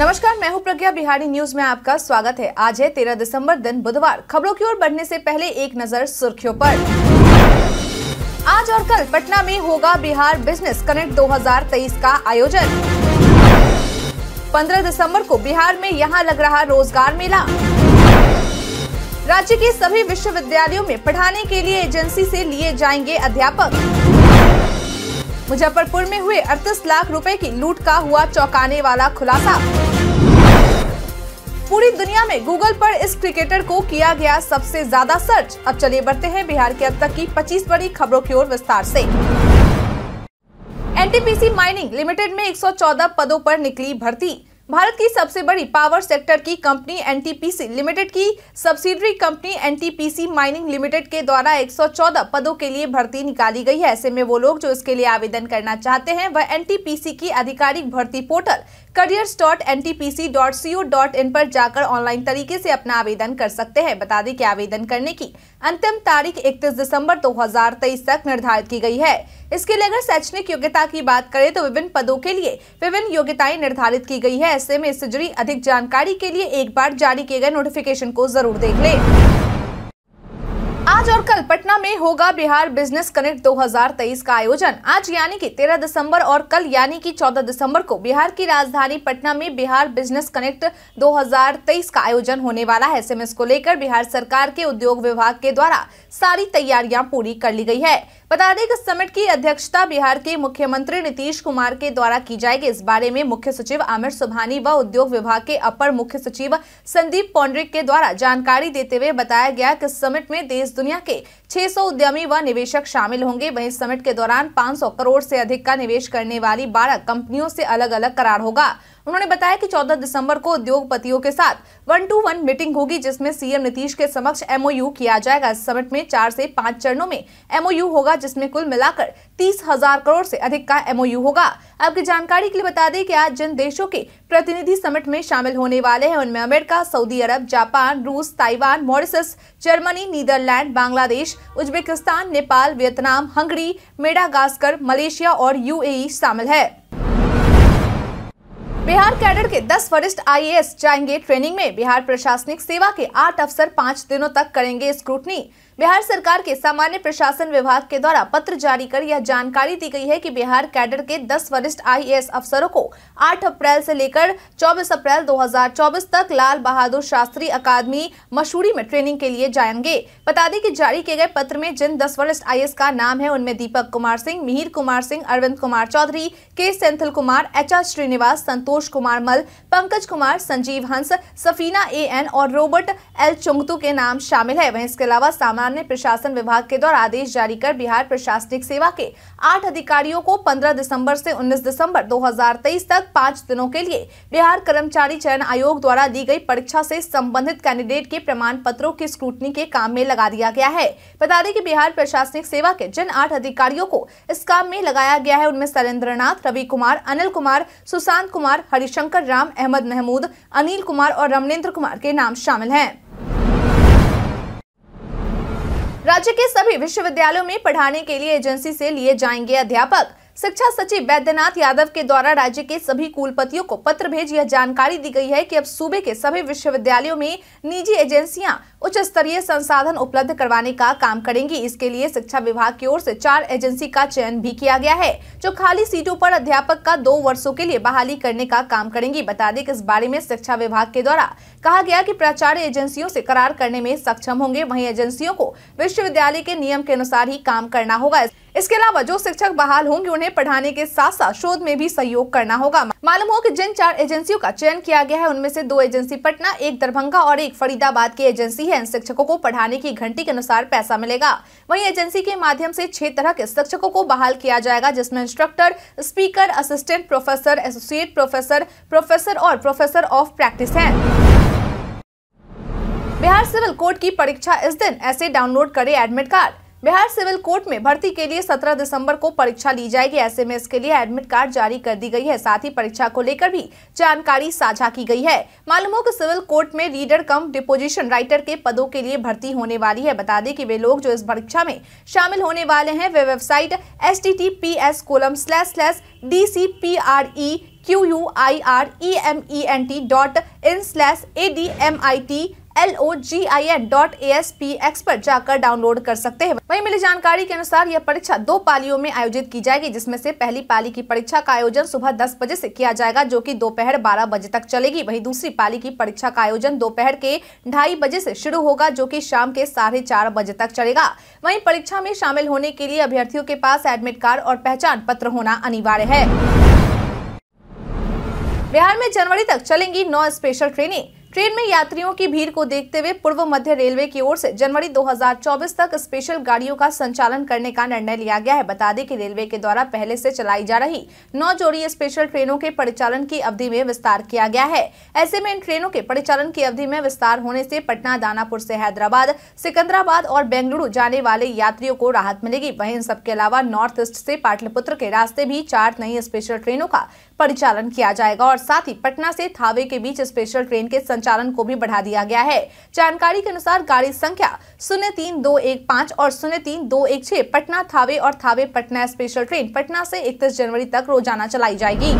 नमस्कार मैं हूं प्रज्ञा बिहारी न्यूज में आपका स्वागत है आज है तेरह दिसंबर दिन बुधवार खबरों की ओर बढ़ने से पहले एक नजर सुर्खियों पर आज और कल पटना में होगा बिहार बिजनेस कनेक्ट 2023 का आयोजन 15 दिसंबर को बिहार में यहां लग रहा रोजगार मेला राज्य के सभी विश्वविद्यालयों में पढ़ाने के लिए एजेंसी ऐसी लिए जाएंगे अध्यापक मुजफ्फरपुर में हुए अड़तीस लाख रुपए की लूट का हुआ चौंकाने वाला खुलासा पूरी दुनिया में गूगल पर इस क्रिकेटर को किया गया सबसे ज्यादा सर्च अब चलिए बढ़ते हैं बिहार के अब तक की 25 बड़ी खबरों की ओर विस्तार से। एनटीपीसी माइनिंग लिमिटेड में 114 पदों पर निकली भर्ती भारत की सबसे बड़ी पावर सेक्टर की कंपनी एनटीपीसी लिमिटेड की subsidiary company NTPC mining limited के द्वारा 114 पदों के लिए भर्ती निकाली गई है ऐसे में वो लोग जो इसके लिए आवेदन करना चाहते हैं वह एनटीपीसी की आधिकारिक भर्ती पोर्टल careers.ntpc.co.in पर जाकर ऑनलाइन तरीके से अपना आवेदन कर सकते हैं बता दें कि आवेदन करने की अंतिम तारीख 31 दिसंबर 2023 तक निर्धारित की गई है इसके लिए अगर शैक्षणिक योग्यता की बात करें तो विभिन्न पदों के लिए विभिन्न योग्यताएं निर्धारित की गई है ऐसे में इससे जुड़ी अधिक जानकारी के लिए एक बार जारी किए गए नोटिफिकेशन को जरूर देख लें आज और कल पटना में होगा बिहार बिजनेस कनेक्ट 2023 का आयोजन आज यानी कि 13 दिसंबर और कल यानी कि 14 दिसंबर को बिहार की राजधानी पटना में बिहार बिजनेस कनेक्ट 2023 का आयोजन होने वाला है सिम इसको लेकर बिहार सरकार के उद्योग विभाग के द्वारा सारी तैयारियां पूरी कर ली गई है बता दें कि समिट की अध्यक्षता बिहार के मुख्यमंत्री नीतीश कुमार के द्वारा की जाएगी इस बारे में मुख्य सचिव आमिर सुबहानी व उद्योग विभाग के अपर मुख्य सचिव संदीप पौंड्रिक के द्वारा जानकारी देते हुए बताया गया कि समिट में देश दुनिया के 600 उद्यमी व निवेशक शामिल होंगे वहीं समिट के दौरान 500 करोड़ से अधिक का निवेश करने वाली 12 कंपनियों से अलग अलग करार होगा उन्होंने बताया कि 14 दिसंबर को उद्योगपतियों के साथ वन टू वन मीटिंग होगी जिसमें सीएम नीतीश के समक्ष एमओयू किया जाएगा इस समिट में चार से पांच चरणों में एमओयू होगा जिसमें कुल मिलाकर तीस हजार करोड़ से अधिक का एमओयू होगा आपकी जानकारी के लिए बता दें कि आज जिन देशों के प्रतिनिधि समिट में शामिल होने वाले हैं उनमें अमेरिका सऊदी अरब जापान रूस Taiwan Mauritius Germany Netherland Bangladesh Uzbekistan Nepal Vietnam Hungary Madagascar Malaysia और यूएई शामिल है बिहार कैडर के 10 वरिष्ठ आईएएस जाएंगे ट्रेनिंग में बिहार प्रशासनिक सेवा के आठ अफसर पाँच दिनों तक करेंगे स्क्रूटनी बिहार सरकार के सामान्य प्रशासन विभाग के द्वारा पत्र जारी कर यह जानकारी दी गई है कि बिहार कैडर के 10 वरिष्ठ आईएएस अफसरों को 8 अप्रैल से लेकर 24 अप्रैल 2024 तक लाल बहादुर शास्त्री अकादमी मशहूरी में ट्रेनिंग के लिए जाएंगे बता दें कि जारी किए गए पत्र में जिन 10 वरिष्ठ आई का नाम है उनमें दीपक Kumar Singh Mihir Kumar Singh Arvind Kumar Chaudhary K Senthil Kumar H R Srinivas Santosh Santosh Kumar Mal Pankaj Kumar Sanjeev Hans Safina A N और रोबर्ट एल चुंगतू के नाम शामिल है वहीं इसके अलावा सामान्य प्रशासन विभाग के द्वारा आदेश जारी कर बिहार प्रशासनिक सेवा के आठ अधिकारियों को पंद्रह दिसंबर से उन्नीस दिसंबर दो तक पाँच दिनों के लिए बिहार कर्मचारी चयन आयोग द्वारा दी गई परीक्षा से संबंधित कैंडिडेट के प्रमाण पत्रों की स्क्रूटनी के काम में लगा दिया गया है बता दें कि बिहार प्रशासनिक सेवा के जिन आठ अधिकारियों को इस काम में लगाया गया है उनमें सरेंद्र नाथ रवि कुमार अनिल कुमार सुशांत कुमार हरिशंकर राम अहमद महमूद अनिल कुमार और रमनेन्द्र कुमार के नाम शामिल हैं राज्य के सभी विश्वविद्यालयों में पढ़ाने के लिए एजेंसी से लिए जाएंगे अध्यापक शिक्षा सचिव बैद्यनाथ यादव के द्वारा राज्य के सभी कुलपतियों को पत्र भेज यह जानकारी दी गई है कि अब सूबे के सभी विश्वविद्यालयों में निजी एजेंसियां उच्च स्तरीय संसाधन उपलब्ध करवाने का काम करेंगी इसके लिए शिक्षा विभाग की ओर से चार एजेंसी का चयन भी किया गया है जो खाली सीटों पर अध्यापक का दो वर्षो के लिए बहाली करने का काम करेंगी बता दें इस बारे में शिक्षा विभाग के द्वारा कहा गया की प्राचार्य एजेंसियों ऐसी करार करने में सक्षम होंगे वही एजेंसियों को विश्वविद्यालय के नियम के अनुसार ही काम करना होगा इसके अलावा जो शिक्षक बहाल होंगे उन्हें पढ़ाने के साथ साथ शोध में भी सहयोग करना होगा मालूम हो कि जिन चार एजेंसियों का चयन किया गया है उनमें से दो एजेंसी पटना एक दरभंगा और एक फरीदाबाद की एजेंसी है इन शिक्षकों को पढ़ाने की घंटी के अनुसार पैसा मिलेगा वहीं एजेंसी के माध्यम से छह तरह के शिक्षकों को बहाल किया जाएगा जिसमें instructor speaker assistant professor associate professor professor और प्रोफेसर ऑफ प्रैक्टिस है बिहार सिविल कोर्ट की परीक्षा इस दिन ऐसे डाउनलोड करे admit card Bihar civil court में भर्ती के लिए 17 दिसंबर को परीक्षा ली जाएगी ऐसे में इसके लिए एडमिट कार्ड जारी कर दी गई है साथ ही परीक्षा को लेकर भी जानकारी साझा की गई है मालूम हो कि सिविल कोर्ट में रीडर कम डिपोजिशन राइटर के पदों के लिए भर्ती होने वाली है बता दें कि वे लोग जो इस परीक्षा में शामिल होने वाले हैं वे website S T T P S colon slash slash D C P R E Q U I R E M E N T dot in slash A D M I T L O G I N dot A S P X पर जाकर download कर सकते हैं वहीं मिली जानकारी के अनुसार यह परीक्षा दो पालियों में आयोजित की जाएगी जिसमें से पहली पाली की परीक्षा का आयोजन सुबह दस बजे से किया जाएगा जो कि दोपहर बारह बजे तक चलेगी वहीं दूसरी पाली की परीक्षा का आयोजन दोपहर के ढाई बजे से शुरू होगा जो की शाम के साढ़े चार बजे तक चलेगा वही परीक्षा में शामिल होने के लिए अभ्यर्थियों के पास एडमिट कार्ड और पहचान पत्र होना अनिवार्य है बिहार में जनवरी तक चलेंगी नौ स्पेशल ट्रेनें ट्रेन में यात्रियों की भीड़ को देखते हुए पूर्व मध्य रेलवे की ओर से जनवरी 2024 तक स्पेशल गाड़ियों का संचालन करने का निर्णय लिया गया है बता दें कि रेलवे के द्वारा पहले से चलाई जा रही नौ जोड़ी स्पेशल ट्रेनों के परिचालन की अवधि में विस्तार किया गया है ऐसे में इन ट्रेनों के परिचालन की अवधि में विस्तार होने से पटना दानापुर से हैदराबाद सिकंदराबाद और बेंगलुरु जाने वाले यात्रियों को राहत मिलेगी वही इन सबके अलावा नॉर्थ ईस्ट से पाटलिपुत्र के रास्ते भी चार नई स्पेशल ट्रेनों का परिचालन किया जाएगा और साथ ही पटना से थावे के बीच स्पेशल ट्रेन के संचालन को भी बढ़ा दिया गया है जानकारी के अनुसार गाड़ी संख्या शून्य तीन दो एक पाँच और शून्य तीन दो एक छह पटना थावे और थावे पटना स्पेशल ट्रेन पटना से इकतीस जनवरी तक रोजाना चलाई जाएगी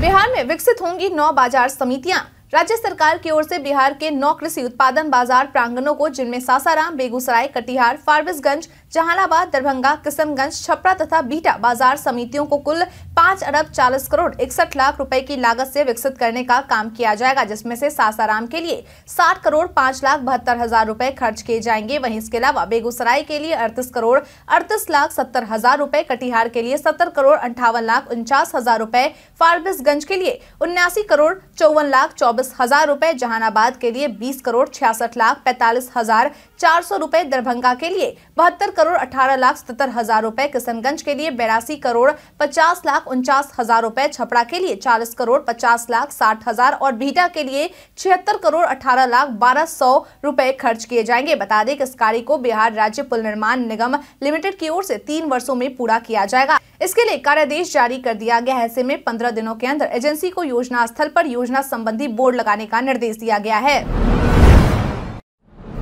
बिहार में विकसित होंगी नौ बाजार समितियाँ राज्य सरकार की ओर से बिहार के नौ कृषि उत्पादन बाजार प्रांगणों को जिनमें सासाराम बेगूसराय कटिहार फारबिसगंज जहानाबाद दरभंगा किशनगंज छपरा तथा बीटा बाजार समितियों को कुल पाँच अरब चालीस करोड़ इकसठ लाख रुपए की लागत से विकसित करने का काम किया जाएगा जिसमें से सासाराम के लिए साठ करोड़ पांच लाख बहत्तर हजार रूपए खर्च किए जाएंगे वहीं इसके अलावा बेगूसराय के लिए अड़तीस करोड़ अड़तीस लाख सत्तर हजार रूपए कटिहार के लिए सत्तर करोड़ अंठावन लाख उनचास हजार रूपए फारबिसगंज के लिए उन्यासी करोड़ चौवन लाख चौबीस हजार रूपए जहानाबाद के लिए बीस करोड़ छियासठ लाख पैतालीस हजार चार सौ रूपए दरभंगा के लिए बहत्तर करोड़ अठारह लाख सतर हजार रूपए किशनगंज के लिए बेरासी करोड़ पचास लाख उनचास हजार रूपए छपरा के लिए चालीस करोड़ पचास लाख साठ हजार और बीटा के लिए छिहत्तर करोड़ अठारह लाख बारह सौ रूपए खर्च किए जाएंगे बता दें कि इस कार्य को बिहार राज्य पुल निर्माण निगम लिमिटेड की ओर ऐसी तीन वर्षो में पूरा किया जाएगा इसके लिए कार्यादेश जारी कर दिया गया है ऐसे में पंद्रह दिनों के अंदर एजेंसी को योजना स्थल आरोप योजना संबंधी बोर्ड लगाने का निर्देश दिया गया है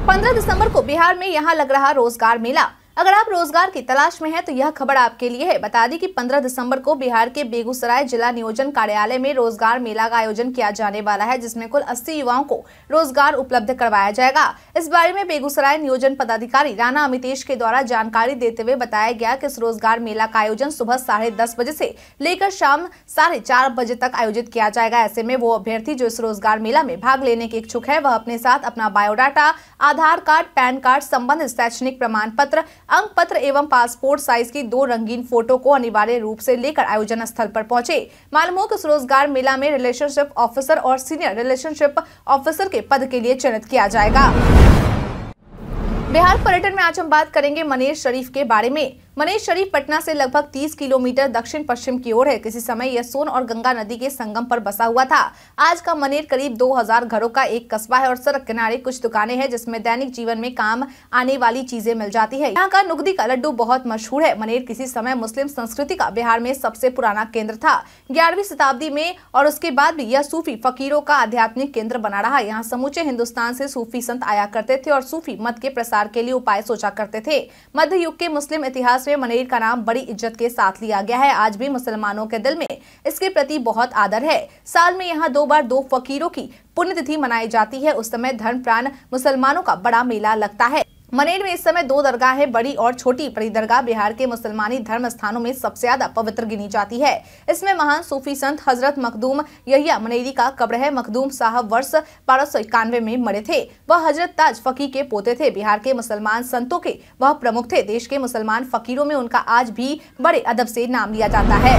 पंद्रह दिसंबर को बिहार में यहाँ लग रहा रोजगार मेला अगर आप रोजगार की तलाश में हैं तो यह खबर आपके लिए है बता दें कि 15 दिसंबर को बिहार के बेगूसराय जिला नियोजन कार्यालय में रोजगार मेला का आयोजन किया जाने वाला है जिसमें कुल 80 युवाओं को रोजगार उपलब्ध करवाया जाएगा इस बारे में बेगूसराय नियोजन पदाधिकारी राणा अमितेश के द्वारा जानकारी देते हुए बताया गया की इस रोजगार मेला का आयोजन सुबह साढ़े बजे ऐसी लेकर शाम साढ़े बजे तक आयोजित किया जाएगा ऐसे में वो अभ्यर्थी जो इस रोजगार मेला में भाग लेने के इच्छुक है वह अपने साथ अपना biodata Aadhaar card PAN card संबंधित शैक्षणिक प्रमाण पत्र अंक पत्र एवं पासपोर्ट साइज की दो रंगीन फोटो को अनिवार्य रूप से लेकर आयोजन स्थल पर पहुंचे मालमोक स्वरोजगार मेला में रिलेशनशिप ऑफिसर और सीनियर रिलेशनशिप ऑफिसर के पद के लिए चयनित किया जाएगा बिहार पर्यटन में आज हम बात करेंगे मनीष शरीफ के बारे में मनीष शरीफ पटना से लगभग 30 किलोमीटर दक्षिण पश्चिम की ओर है किसी समय यह सोन और गंगा नदी के संगम पर बसा हुआ था आज का मनेर करीब 2000 घरों का एक कस्बा है और सड़क किनारे कुछ दुकानें हैं जिसमें दैनिक जीवन में काम आने वाली चीजें मिल जाती है यहाँ का नुगदी का लड्डू बहुत मशहूर है मनेर किसी समय मुस्लिम संस्कृति का बिहार में सबसे पुराना केंद्र था ग्यारहवीं शताब्दी में और उसके बाद भी यह सूफी फकीरों का आध्यात्मिक केंद्र बना रहा यहाँ समूचे हिंदुस्तान से सूफी संत आया करते थे और सूफी मत के प्रसार के लिए उपाय सोचा करते थे मध्य युग के मुस्लिम इतिहास में मनेर का नाम बड़ी इज्जत के साथ लिया गया है आज भी मुसलमानों के दिल में इसके प्रति बहुत आदर है साल में यहाँ दो बार दो फकीरों की पुण्यतिथि मनाई जाती है उस समय धर्म प्राण मुसलमानों का बड़ा मेला लगता है मनेर में इस समय दो दरगाह है बड़ी और छोटी बड़ी दरगाह बिहार के मुसलमानी धर्म स्थानों में सबसे ज्यादा पवित्र गिनी जाती है इसमें महान सूफी संत हजरत मखदूम यहिया मनेरी का कब्र है मखदूम साहब वर्ष बारह में मरे थे वह हजरत ताज फकी के पोते थे बिहार के मुसलमान संतों के वह प्रमुख थे देश के मुसलमान फकीरों में उनका आज भी बड़े अदब से नाम लिया जाता है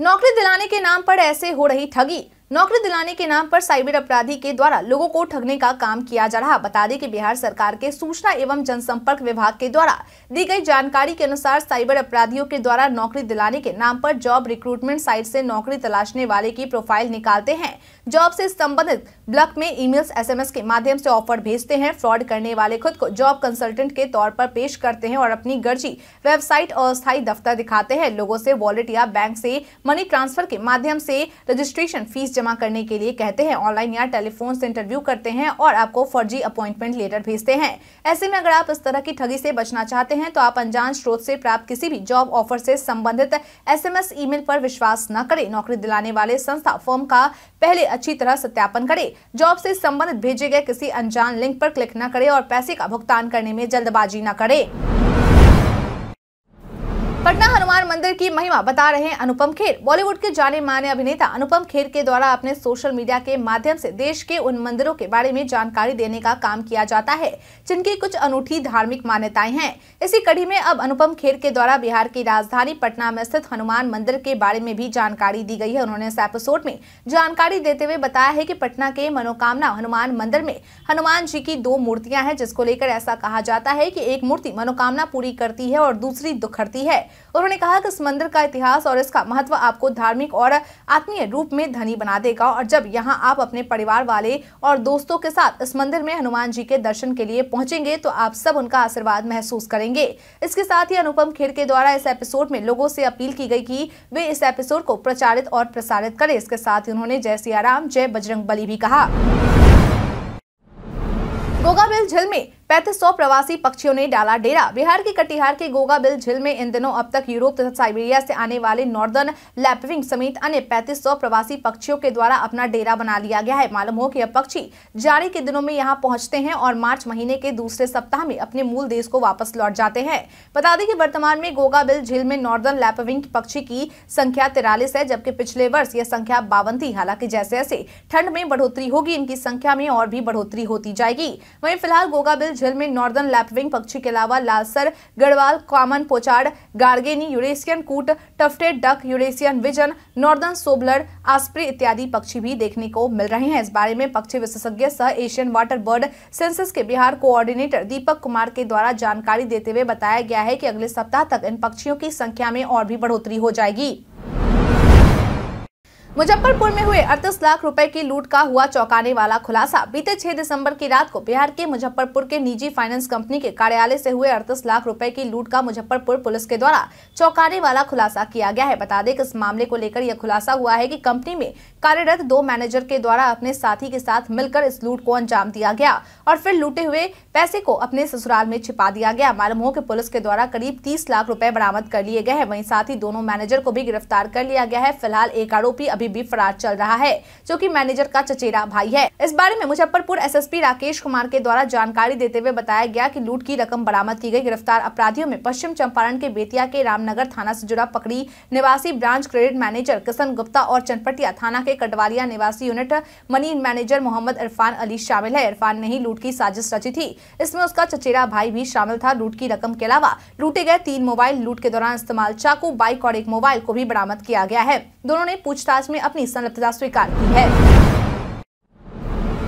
नौकरी दिलाने के नाम पर ऐसे हो रही ठगी नौकरी दिलाने के नाम पर साइबर अपराधी के द्वारा लोगों को ठगने का काम किया जा रहा बता दें कि बिहार सरकार के सूचना एवं जनसंपर्क विभाग के द्वारा दी गई जानकारी के अनुसार साइबर अपराधियों के द्वारा नौकरी दिलाने के नाम पर जॉब रिक्रूटमेंट साइट से नौकरी तलाशने वाले की प्रोफाइल निकालते हैं जॉब से संबंधित ब्लॉक में ई एसएमएस के माध्यम से ऑफर भेजते हैं फ्रॉड करने वाले खुद को जॉब कंसल्टेंट के तौर पर पेश करते हैं और अपनी गर्जी वेबसाइट और स्थायी दफ्तर दिखाते हैं लोगों से वॉलेट या बैंक से मनी ट्रांसफर के माध्यम से रजिस्ट्रेशन फीस जमा करने के लिए कहते हैं ऑनलाइन या टेलीफोन से इंटरव्यू करते हैं और आपको फर्जी अपॉइंटमेंट लेटर भेजते हैं ऐसे में अगर आप इस तरह की ठगी से बचना चाहते हैं तो आप अनजान स्रोत से प्राप्त किसी भी जॉब ऑफर से संबंधित एस ईमेल पर विश्वास न करे नौकरी दिलाने वाले संस्था फॉर्म का पहले अच्छी तरह सत्यापन करे जॉब से संबंधित भेजे गए किसी अनजान लिंक पर क्लिक न करे और पैसे का भुगतान करने में जल्दबाजी न करें पटना हनुमान मंदिर की महिमा बता रहे अनुपम खेर बॉलीवुड के जाने माने अभिनेता अनुपम खेर के द्वारा अपने सोशल मीडिया के माध्यम से देश के उन मंदिरों के बारे में जानकारी देने का काम किया जाता है जिनकी कुछ अनूठी धार्मिक मान्यताएं हैं इसी कड़ी में अब अनुपम खेर के द्वारा बिहार की राजधानी पटना में स्थित हनुमान मंदिर के बारे में भी जानकारी दी गई है उन्होंने इस एपिसोड में जानकारी देते हुए बताया है की पटना के मनोकामना हनुमान मंदिर में हनुमान जी की दो मूर्तियां हैं जिसको लेकर ऐसा कहा जाता है की एक मूर्ति मनोकामना पूरी करती है और दूसरी दुखड़ती है उन्होंने कहा कि इस मंदिर का इतिहास और इसका महत्व आपको धार्मिक और आत्मीय रूप में धनी बना देगा और जब यहाँ आप अपने परिवार वाले और दोस्तों के साथ इस मंदिर में हनुमान जी के दर्शन के लिए पहुंचेंगे तो आप सब उनका आशीर्वाद महसूस करेंगे इसके साथ ही अनुपम खेर के द्वारा इस एपिसोड में लोगों से अपील की गई की वे इस एपिसोड को प्रचारित और प्रसारित करे इसके साथ ही उन्होंने जय सियाराम जय बजरंग बली भी कहा झील में पैंतीस सौ प्रवासी पक्षियों ने डाला डेरा बिहार के कटिहार के गोगाबिल झील में इन दिनों अब तक यूरोप तथा साइबेरिया से आने वाले नॉर्दर्न लैपविंग समेत अन्य पैंतीस सौ प्रवासी पक्षियों के द्वारा अपना डेरा बना लिया गया है मालूम हो कि अब पक्षी जाड़े के दिनों में यहाँ पहुँचते हैं और मार्च महीने के दूसरे सप्ताह में अपने मूल देश को वापस लौट जाते हैं बता दें कि वर्तमान में गोगाबिल झील में नॉर्दर्न लैपविंग पक्षी की संख्या तिरालीस है जबकि पिछले वर्ष यह संख्या बावन थी हालांकि जैसे जैसे ठंड में बढ़ोतरी होगी इनकी संख्या में और भी बढ़ोतरी होती जाएगी वही फिलहाल गोगाबिल झील में नॉर्दर्न लैपविंग पक्षी के अलावा लालसर gadwall common pochard garganey Eurasian coot tufted duck Eurasian wigeon northern shoveler osprey इत्यादि पक्षी भी देखने को मिल रहे हैं इस बारे में पक्षी विशेषज्ञ सह एशियन वाटर बर्ड सेंसस के बिहार कोऑर्डिनेटर दीपक कुमार के द्वारा जानकारी देते हुए बताया गया है कि अगले सप्ताह तक इन पक्षियों की संख्या में और भी बढ़ोतरी हो जाएगी मुजफ्फरपुर में हुए अड़तीस लाख रुपए की लूट का हुआ चौंकाने वाला खुलासा बीते 6 दिसंबर की रात को बिहार के मुजफ्फरपुर के निजी फाइनेंस कंपनी के कार्यालय से हुए अड़तीस लाख रुपए की लूट का मुजफ्फरपुर पुलिस के द्वारा चौंकाने वाला खुलासा किया गया है बता दें कि इस मामले को लेकर यह खुलासा हुआ है की कंपनी में कार्यरत दो मैनेजर के द्वारा अपने साथी के साथ मिलकर इस लूट को अंजाम दिया गया और फिर लूटे हुए पैसे को अपने ससुराल में छिपा दिया गया मालूम हो की पुलिस के द्वारा करीब तीस लाख रूपए बरामद कर लिए गए हैं वही साथ ही दोनों मैनेजर को भी गिरफ्तार कर लिया गया है फिलहाल एक आरोपी अभी अभी भी फरार चल रहा है जो की मैनेजर का चचेरा भाई है इस बारे में मुजफ्फरपुर एस राकेश कुमार के द्वारा जानकारी देते हुए बताया गया की लूट की रकम बरामद की गयी गिरफ्तार अपराधियों में पश्चिम चंपारण के बेतिया के रामनगर थाना ऐसी जुड़ा पकड़ी निवासी branch credit manager Kishan Gupta और चनपटिया थाना के कटवालिया निवासी unit money manager Mohammad Irfan Ali शामिल है इरफान ने ही लूट की साजिश रची थी इसमें उसका चचेरा भाई भी शामिल था लूट की रकम के अलावा लूटे गए तीन मोबाइल लूट के दौरान इस्तेमाल चाकू बाइक और एक मोबाइल को भी बरामद किया गया है दोनों ने पूछताछ में अपनी संलिप्तता स्वीकार की है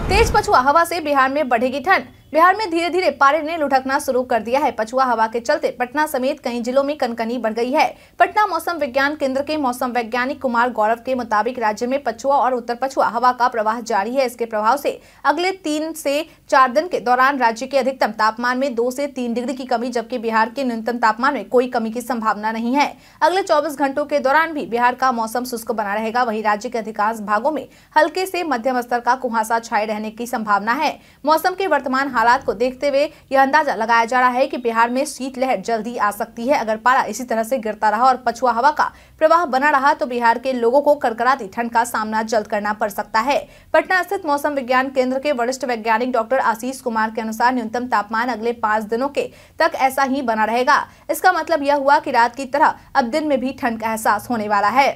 तेज पछुआ हवा से बिहार में बढ़ेगी ठंड बिहार में धीरे धीरे पारे ने लुढ़कना शुरू कर दिया है पछुआ हवा के चलते पटना समेत कई जिलों में कनकनी बढ़ गई है पटना मौसम विज्ञान केंद्र के मौसम वैज्ञानिक कुमार गौरव के मुताबिक राज्य में पछुआ और उत्तर पछुआ हवा का प्रवाह जारी है इसके प्रभाव से अगले तीन से चार दिन के दौरान राज्य के अधिकतम तापमान में दो से तीन डिग्री की कमी जबकि बिहार के न्यूनतम तापमान में कोई कमी की संभावना नहीं है अगले चौबीस घंटों के दौरान भी बिहार का मौसम शुष्क बना रहेगा वही राज्य के अधिकांश भागों में हल्के से मध्यम स्तर का कुहासा छाये रहने की संभावना है मौसम के वर्तमान हालात को देखते हुए यह अंदाजा लगाया जा रहा है कि बिहार में शीतलहर जल्द ही आ सकती है अगर पारा इसी तरह से गिरता रहा और पछुआ हवा का प्रवाह बना रहा तो बिहार के लोगों को करकराती ठंड का सामना जल्द करना पड़ सकता है पटना स्थित मौसम विज्ञान केंद्र के वरिष्ठ वैज्ञानिक डॉक्टर आशीष कुमार के अनुसार न्यूनतम तापमान अगले पाँच दिनों के तक ऐसा ही बना रहेगा इसका मतलब यह हुआ की रात की तरह अब दिन में भी ठंड का एहसास होने वाला है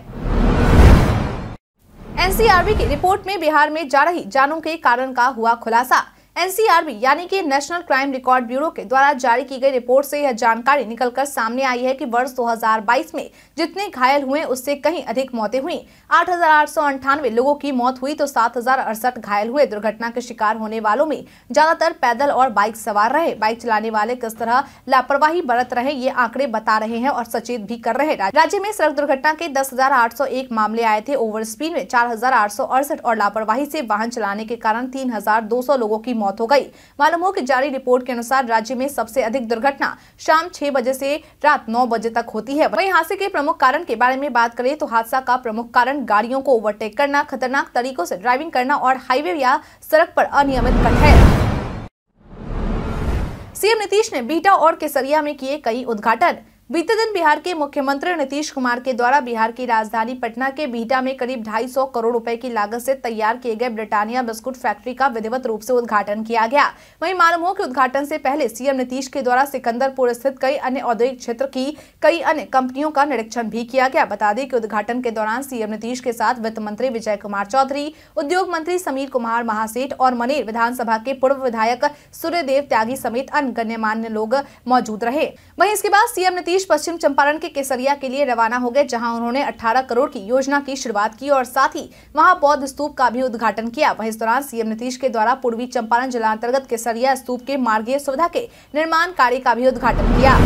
एनसीआरबी की रिपोर्ट में बिहार में जा रही जानों के कारण का हुआ खुलासा एनसीआरबी यानी कि नेशनल क्राइम रिकॉर्ड ब्यूरो के द्वारा जारी की गई रिपोर्ट से यह जानकारी निकलकर सामने आई है कि वर्ष 2022 में जितने घायल हुए उससे कहीं अधिक मौतें हुई आठ लोगों की मौत हुई तो सात घायल हुए दुर्घटना के शिकार होने वालों में ज्यादातर पैदल और बाइक सवार रहे बाइक चलाने वाले किस तरह लापरवाही बरत रहे ये आंकड़े बता रहे हैं और सचेत भी कर रहे राज्य में सड़क दुर्घटना के दस मामले आए थे ओवर स्पीड में चार और लापरवाही ऐसी वाहन चलाने के कारण तीन लोगों की मौत हो गई मालूम हो कि जारी रिपोर्ट के अनुसार राज्य में सबसे अधिक दुर्घटना शाम छह बजे से रात नौ बजे तक होती है वहीं हादसे के प्रमुख कारण के बारे में बात करें तो हादसा का प्रमुख कारण गाड़ियों को ओवरटेक करना खतरनाक तरीकों ऐसी ड्राइविंग करना और हाईवे या सड़क आरोप अनियमित कट है सीएम नीतीश ने बीटा और केसरिया में किए कई उद्घाटन बीते दिन बिहार के मुख्यमंत्री नीतीश कुमार के द्वारा बिहार की राजधानी पटना के बीटा में करीब 250 करोड़ रुपए की लागत से तैयार किए गए ब्रिटानिया बिस्कुट फैक्ट्री का विधिवत रूप से उद्घाटन किया गया वहीं मालूम हो कि उद्घाटन से पहले सीएम नीतीश के द्वारा सिकंदरपुर स्थित कई अन्य औद्योगिक क्षेत्र की कई अन्य कंपनियों का निरीक्षण भी किया गया बता दें कि उद्घाटन के दौरान सीएम नीतीश के साथ वित्त मंत्री विजय कुमार चौधरी उद्योग मंत्री समीर कुमार महासेठ और मनेर विधानसभा के पूर्व विधायक सूर्यदेव त्यागी समेत अन्य गण्यमान्य लोग मौजूद रहे वही इसके बाद सीएम नीतीश नीतीश पश्चिम चंपारण के केसरिया के लिए रवाना हो गए जहां उन्होंने 18 करोड़ की योजना की शुरुआत की और साथ ही वहां बौद्ध स्तूप का भी उद्घाटन किया वहीं इस दौरान सीएम नीतीश के द्वारा पूर्वी चंपारण जिला अंतर्गत केसरिया स्तूप के मार्गीय सुविधा के निर्माण कार्य का भी उद्घाटन किया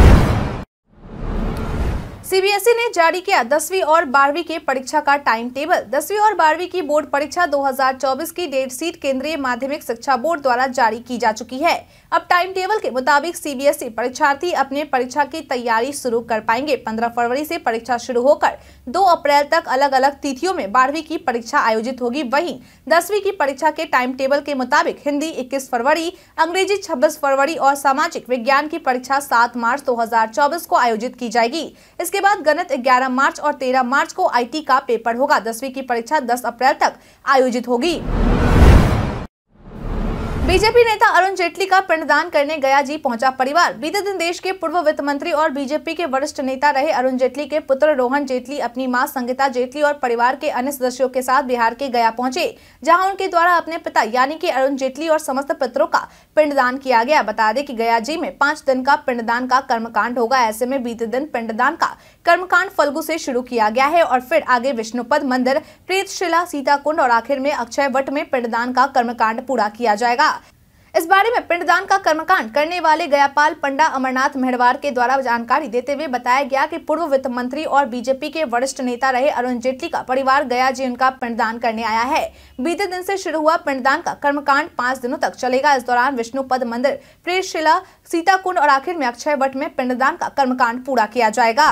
सीबीएसई ने जारी किया दसवीं और बारहवीं के परीक्षा का टाइम टेबल दसवीं और बारहवीं की बोर्ड परीक्षा 2024 की डेट सीट केंद्रीय माध्यमिक शिक्षा बोर्ड द्वारा जारी की जा चुकी है अब टाइम टेबल के मुताबिक सीबीएसई परीक्षार्थी अपने परीक्षा की तैयारी शुरू कर पाएंगे 15 फरवरी से परीक्षा शुरू होकर 2 अप्रैल तक अलग अलग तिथियों में बारहवीं की परीक्षा आयोजित होगी वही दसवीं की परीक्षा के टाइम टेबल के मुताबिक हिंदी इक्कीस फरवरी अंग्रेजी छब्बीस फरवरी और सामाजिक विज्ञान की परीक्षा सात मार्च दो को आयोजित की जाएगी इसके इसके बाद गणित 11 मार्च और 13 मार्च को आईटी का पेपर होगा दसवीं की परीक्षा 10 अप्रैल तक आयोजित होगी बीजेपी नेता अरुण जेटली का पिंडदान करने गया जी पहुंचा परिवार बीते दिन देश के पूर्व वित्त मंत्री और बीजेपी के वरिष्ठ नेता रहे अरुण जेटली के पुत्र रोहन जेटली अपनी मां संगीता जेटली और परिवार के अन्य सदस्यों के साथ बिहार के गया पहुंचे जहां उनके द्वारा अपने पिता यानी कि अरुण जेटली और समस्त पुत्रों का पिंडदान किया गया बता दें की गया जी में पांच दिन का पिंडदान का कर्मकांड होगा ऐसे में बीते दिन पिंडदान का कर्मकांड फलगू से शुरू किया गया है और फिर आगे विष्णुपद मंदिर प्रेतशिला सीताकुंड और आखिर में अक्षय वट में पिंडदान का कर्मकांड पूरा किया जाएगा इस बारे में पिंडदान का कर्मकांड करने वाले गयापाल पंडा अमरनाथ मेहरवार के द्वारा जानकारी देते हुए बताया गया कि पूर्व वित्त मंत्री और बीजेपी के वरिष्ठ नेता रहे अरुण जेटली का परिवार गया जी उनका पिंडदान करने आया है बीते दिन से शुरू हुआ पिंडदान का कर्मकांड पांच दिनों तक चलेगा इस दौरान विष्णु पद मंदिर प्रेषशिला सीताकुंड और आखिर में अक्षय वट में पिंडदान का कर्मकांड पूरा किया जाएगा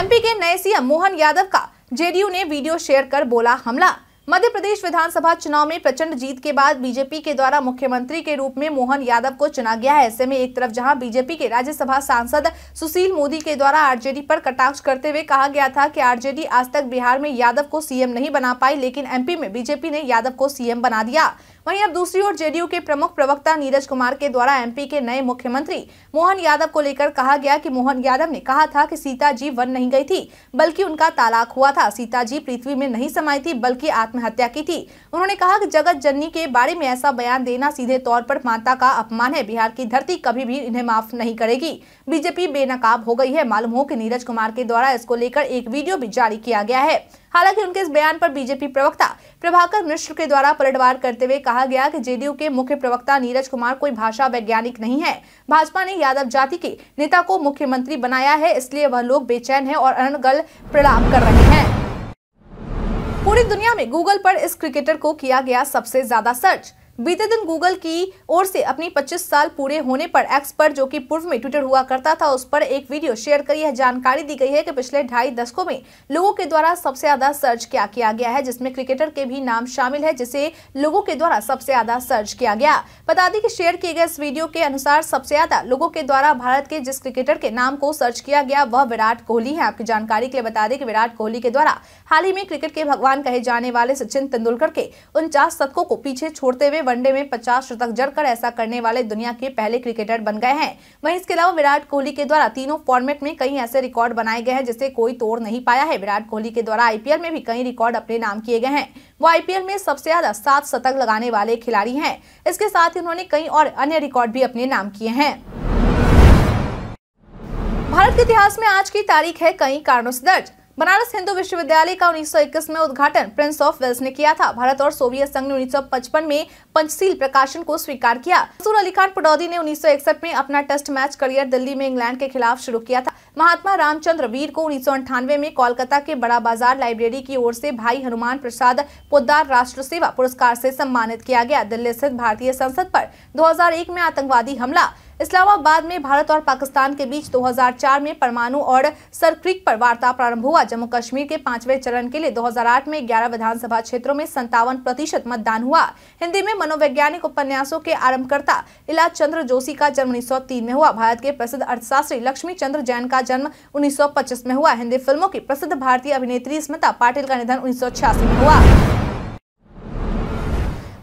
एमपी के नए सीएम मोहन यादव का जेडीयू ने वीडियो शेयर कर बोला हमला मध्य प्रदेश विधानसभा चुनाव में प्रचंड जीत के बाद बीजेपी के द्वारा मुख्यमंत्री के रूप में मोहन यादव को चुना गया है ऐसे में एक तरफ जहां बीजेपी के राज्यसभा सांसद सुशील मोदी के द्वारा आरजेडी पर कटाक्ष करते हुए कहा गया था कि आरजेडी आज तक बिहार में यादव को सीएम नहीं बना पाई लेकिन एमपी में बीजेपी ने यादव को सीएम बना दिया वहीं अब दूसरी ओर जेडीयू के प्रमुख प्रवक्ता नीरज कुमार के द्वारा एमपी के नए मुख्यमंत्री मोहन यादव को लेकर कहा गया कि मोहन यादव ने कहा था कि सीता जी वन नहीं गई थी बल्कि उनका तालाक हुआ था सीता जी पृथ्वी में नहीं समाई थी बल्कि आत्महत्या की थी उन्होंने कहा कि जगत जननी के बारे में ऐसा बयान देना सीधे तौर पर माता का अपमान है बिहार की धरती कभी भी इन्हें माफ नहीं करेगी बीजेपी बेनकाब हो गई है मालूम हो कि नीरज कुमार के द्वारा इसको लेकर एक वीडियो भी जारी किया गया है हालांकि उनके इस बयान पर बीजेपी प्रवक्ता प्रभाकर मिश्र के द्वारा पलटवार करते हुए कहा गया कि जेडीयू के मुख्य प्रवक्ता नीरज कुमार कोई भाषा वैज्ञानिक नहीं है भाजपा ने यादव जाति के नेता को मुख्यमंत्री बनाया है इसलिए वह लोग बेचैन है और अनगल प्रणाम कर रहे हैं पूरी दुनिया में गूगल पर इस क्रिकेटर को किया गया सबसे ज्यादा सर्च बीते दिन गूगल की ओर से अपनी 25 साल पूरे होने पर एक्स पर जो कि पूर्व में ट्विटर हुआ करता था उस पर एक वीडियो शेयर कर यह जानकारी दी गई है कि पिछले ढाई दशकों में लोगों के द्वारा सबसे ज्यादा सर्च क्या किया गया है जिसमें क्रिकेटर के भी नाम शामिल है जिसे लोगों के द्वारा सबसे ज्यादा सर्च किया गया बता दें कि शेयर किए गए इस वीडियो के अनुसार सबसे ज्यादा लोगों के द्वारा भारत के जिस क्रिकेटर के नाम को सर्च किया गया वह विराट कोहली है आपकी जानकारी के लिए बता दें कि विराट कोहली के द्वारा हाल ही में क्रिकेट के भगवान कहे जाने वाले सचिन तेंदुलकर के उनचास शतकों को पीछे छोड़ते हुए वनडे में पचास शतक जड़कर ऐसा करने वाले दुनिया के पहले क्रिकेटर बन गए हैं वहीं इसके अलावा विराट कोहली के द्वारा तीनों फॉर्मेट में कई ऐसे रिकॉर्ड बनाए गए हैं जिसे कोई तोड़ नहीं पाया है विराट कोहली के द्वारा आईपीएल में भी कई रिकॉर्ड अपने नाम किए गए हैं वो आईपीएल में सबसे ज्यादा सात शतक लगाने वाले खिलाड़ी है इसके साथ ही उन्होंने कई और अन्य रिकॉर्ड भी अपने नाम किए हैं भारत के इतिहास में आज की तारीख है कई कारणों से दर्ज बनारस हिंदू विश्वविद्यालय का 1921 में उद्घाटन प्रिंस ऑफ वेल्स ने किया था भारत और सोवियत संघ ने 1955 में पंचशील प्रकाशन को स्वीकार किया मसूर अली खान पडौदी ने 1961 में अपना टेस्ट मैच करियर दिल्ली में इंग्लैंड के खिलाफ शुरू किया था महात्मा रामचंद्र वीर को उन्नीस में कोलकाता के बड़ा बाजार लाइब्रेरी की ओर से भाई हनुमान प्रसाद पोदार राष्ट्र सेवा पुरस्कार से सम्मानित किया गया दिल्ली स्थित भारतीय संसद पर 2001 में आतंकवादी हमला इस्लामाबाद में भारत और पाकिस्तान के बीच 2004 में परमाणु और सरक्रिक पर वार्ता प्रारंभ हुआ जम्मू कश्मीर के पांचवें चरण के लिए 2008 में 11 विधानसभा क्षेत्रों में संतावन प्रतिशत मतदान हुआ हिंदी में मनोवैज्ञानिक उपन्यासों के आरंभकर्ता इलाज चंद्र जोशी का जन्म उन्नीस में हुआ भारत के प्रसिद्ध अर्थशास्त्री लक्ष्मी चंद्र जैन का जन्म उन्नीस में हुआ हिंदी फिल्मों की प्रसिद्ध भारतीय अभिनेत्री स्मिता पाटिल का निधन उन्नीस में हुआ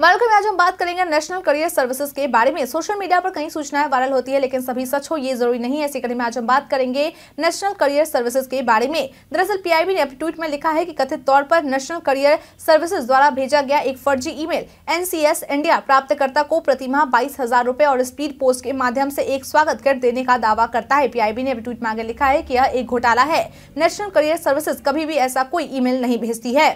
मालकर में आज हम बात करेंगे नेशनल करियर सर्विसेज के बारे में सोशल मीडिया पर कई सूचनाएं वायरल होती है लेकिन सभी सच हो ये जरूरी नहीं है इसी कड़ी में आज हम बात करेंगे नेशनल करियर सर्विसेज के बारे में दरअसल पीआईबी ने अपने ट्वीट में लिखा है कि कथित तौर पर नेशनल करियर सर्विसेज द्वारा भेजा गया एक फर्जी ईमेल मेल इंडिया प्राप्तकर्ता को प्रतिमाह बाईस हजार और स्पीड पोस्ट के माध्यम से एक स्वागत कर देने का दावा करता है पीआईबी ने अपने ट्वीट में आगे लिखा है की यह एक घोटाला है नेशनल करियर सर्विसेज कभी भी ऐसा कोई ईमेल नहीं भेजती है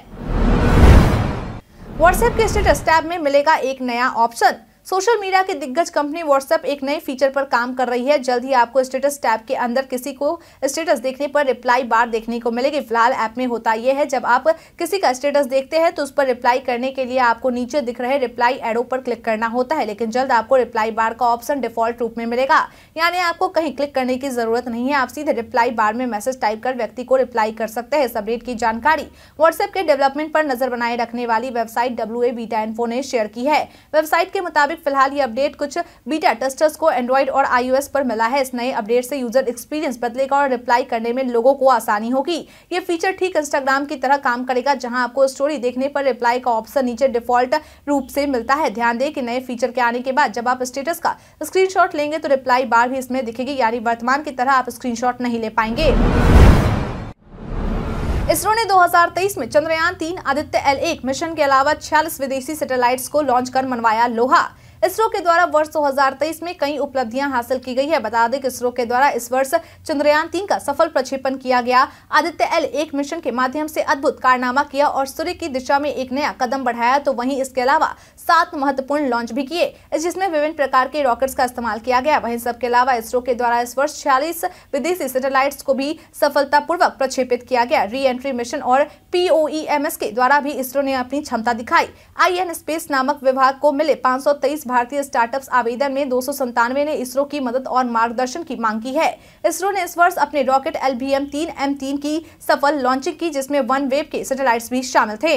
व्हाट्सएप के स्टेटस टैब में मिलेगा एक नया ऑप्शन सोशल मीडिया के दिग्गज कंपनी व्हाट्सएप एक नए फीचर पर काम कर रही है जल्द ही आपको स्टेटस टैब के अंदर किसी को स्टेटस देखने पर रिप्लाई बार देखने को मिलेगी फिलहाल ऐप में होता यह है जब आप किसी का स्टेटस देखते हैं तो उस पर रिप्लाई करने के लिए आपको नीचे दिख रहे रिप्लाई एडो पर क्लिक करना होता है लेकिन जल्द आपको रिप्लाई बार का ऑप्शन डिफॉल्ट रूप में मिलेगा यानी आपको कहीं क्लिक करने की जरूरत नहीं है आप सीधे रिप्लाई बार में मैसेज टाइप कर व्यक्ति को रिप्लाई कर सकते हैं इस अपडेट की जानकारी व्हाट्सएप के डेवलपमेंट पर नजर बनाए रखने वाली वेबसाइट डब्ल्यू ने शेयर की है वेबसाइट के मुताबिक मुताबिक फिलहाल ये अपडेट कुछ बीटा टेस्टर्स को एंड्रॉइड और आईओएस पर मिला है इस नए अपडेट से यूजर एक्सपीरियंस बदलेगा और रिप्लाई करने में लोगों को आसानी होगी ये फीचर ठीक इंस्टाग्राम की तरह काम करेगा जहां आपको स्टोरी देखने पर रिप्लाई का ऑप्शन नीचे डिफॉल्ट रूप से मिलता है ध्यान दें कि नए फीचर के आने के बाद जब आप स्टेटस का स्क्रीन लेंगे तो रिप्लाई बार भी इसमें दिखेगी यानी वर्तमान की तरह आप स्क्रीन नहीं ले पाएंगे इसरो ने 2023 में चंद्रयान तीन आदित्य एल एक मिशन के अलावा छियालीस विदेशी सैटेलाइट्स को लॉन्च कर मनवाया लोहा इसरो के द्वारा वर्ष 2023 में कई उपलब्धियां हासिल की गई है बता दें कि इसरो के द्वारा इस वर्ष चंद्रयान तीन का सफल प्रक्षेपण किया गया आदित्य एल एक मिशन के माध्यम से अद्भुत कारनामा किया और सूर्य की दिशा में एक नया कदम बढ़ाया तो वहीं इसके अलावा सात महत्वपूर्ण लॉन्च भी किए जिसमें विभिन्न प्रकार के रॉकेट्स का इस्तेमाल किया गया वहीं सबके अलावा इसरो के द्वारा इस वर्ष छियालीस विदेशी सेटेलाइट को भी सफलतापूर्वक प्रक्षेपित किया गया री एंट्री मिशन और पीओईएमएस के द्वारा भी इसरो ने अपनी क्षमता दिखाई आई स्पेस नामक विभाग को मिले पांच भारतीय स्टार्टअप्स आवेदन में दो ने इसरो की मदद और मार्गदर्शन की मांग की है इसरो ने इस वर्ष अपने रॉकेट एल बी तीन एम तीन की सफल लॉन्चिंग की जिसमें वन वेब के सेटेलाइट भी शामिल थे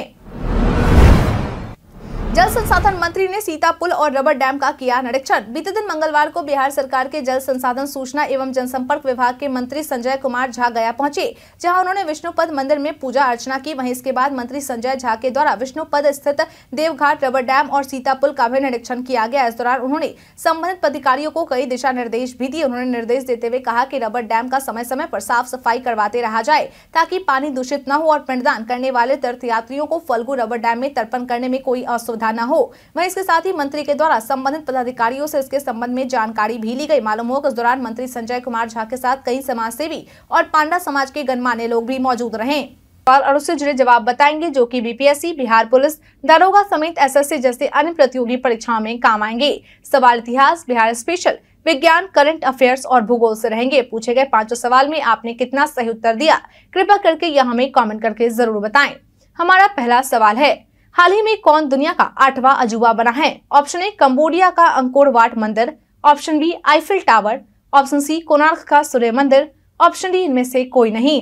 जल संसाधन मंत्री ने सीता पुल और रबर डैम का किया निरीक्षण बीते दिन मंगलवार को बिहार सरकार के जल संसाधन सूचना एवं जनसंपर्क विभाग के मंत्री संजय कुमार झा गया पहुंचे जहां उन्होंने विष्णुपद मंदिर में पूजा अर्चना की वहीं इसके बाद मंत्री संजय झा के द्वारा विष्णुपद स्थित देवघाट रबर डैम और सीता पुल का भी निरीक्षण किया गया इस दौरान उन्होंने संबंधित अधिकारियों को कई दिशा निर्देश भी दिए उन्होंने निर्देश देते हुए कहा की रबर डैम का समय समय पर साफ सफाई करवाते रहा जाए ताकि पानी दूषित न हो और पिंडदान करने वाले तीर्थयात्रियों को फलगू रबर डैम में तर्पण करने में कोई असुविधा न हो वही इसके साथ ही मंत्री के द्वारा संबंधित पदाधिकारियों से इसके संबंध में जानकारी भी ली गई मालूम हो कि इस दौरान मंत्री संजय कुमार झा के साथ कई समाज सेवी और पांडा समाज के गणमान्य लोग भी मौजूद रहे और उससे जुड़े जवाब बताएंगे जो कि बीपीएससी बिहार पुलिस दरोगा समेत एसएससी जैसे अन्य प्रतियोगी परीक्षाओं में काम आएंगे सवाल इतिहास बिहार स्पेशल विज्ञान करंट अफेयर्स और भूगोल से रहेंगे पूछे गए पांचों सवाल में आपने कितना सही उत्तर दिया कृपा करके यह हमें कॉमेंट करके जरूर बताए हमारा पहला सवाल है हाल ही में कौन दुनिया का आठवां अजूबा बना है ऑप्शन ए कंबोडिया का अंकोर वाट मंदिर option B Eiffel Tower option C Konark का सूर्य मंदिर ऑप्शन डी इनमें से कोई नहीं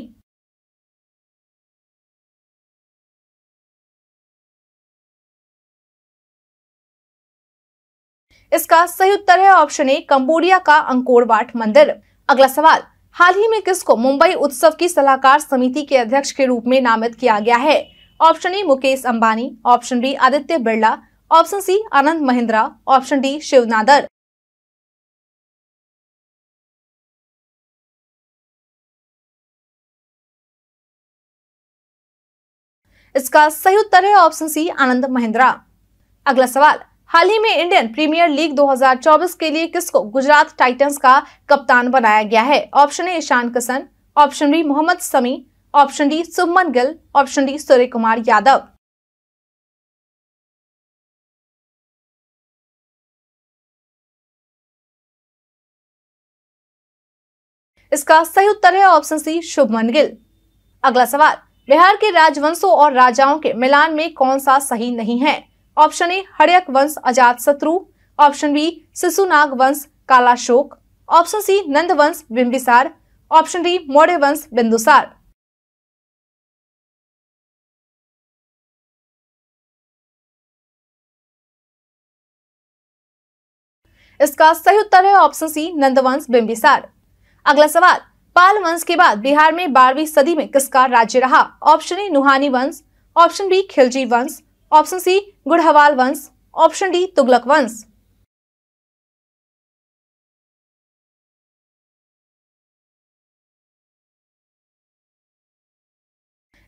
इसका सही उत्तर है ऑप्शन ए कंबोडिया का वाट मंदिर अगला सवाल हाल ही में किसको मुंबई उत्सव की सलाहकार समिति के अध्यक्ष के रूप में नामित किया गया है option A Mukesh Ambani option B Aditya Birla option C Anand Mahindra option D Shiv Nadar इसका सही उत्तर है ऑप्शन सी आनंद महिंद्रा अगला सवाल हाल ही में इंडियन प्रीमियर लीग 2024 के लिए किसको गुजरात टाइटंस का कप्तान बनाया गया है option A Ishan Kishan option B Mohammad Shami option D Shubman Gill option D Surya Kumar Yadav इसका सही उत्तर है ऑप्शन सी शुभमन गिल अगला सवाल बिहार के राजवंशों और राजाओं के मिलान में कौन सा सही नहीं है ऑप्शन ए हरियक वंश अजात शत्रु ऑप्शन बी शिशुनाग वंश कालाशोक ऑप्शन सी नंद वंश बिंबिसार ऑप्शन डी मौर्य वंश बिंदुसार इसका सही उत्तर है ऑप्शन सी नंदवंश बिंबिसार अगला सवाल पाल वंश के बाद बिहार में बारहवीं सदी में किसका राज्य रहा ऑप्शन ए नुहानी वंश ऑप्शन बी खिलजी वंश ऑप्शन सी गुड़हवाल वंश ऑप्शन डी तुगलक वंश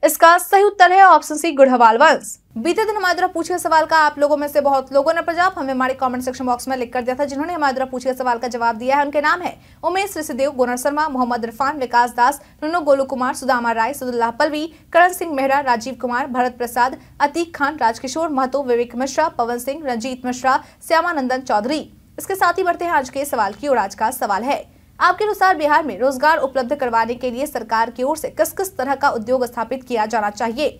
इसका सही उत्तर है ऑप्शन सी गुड़हवाल वंश बीते दिन हमारे द्वारा पूछे सवाल का आप लोगों में से बहुत लोगों ने प्रजाप हमें हमारे कमेंट सेक्शन बॉक्स में लिख कर दिया था जिन्होंने हमारे द्वारा पूछे सवाल का जवाब दिया है उनके नाम है उमेश ऋषिदेव गुनर शर्मा मोहम्मद इरफान विकास दास नूनो गोलू कुमार सुदामा राय सुदुल्ला पलवी करण सिंह मेहरा राजीव कुमार भरत प्रसाद अतीक खान राजकिशोर महतो विवेक मिश्रा पवन सिंह रंजीत मिश्रा श्यामानंदन चौधरी इसके साथ ही बढ़ते हैं आज के सवाल की और आज का सवाल है आपके अनुसार बिहार में रोजगार उपलब्ध करवाने के लिए सरकार की ओर से किस किस तरह का उद्योग स्थापित किया जाना चाहिए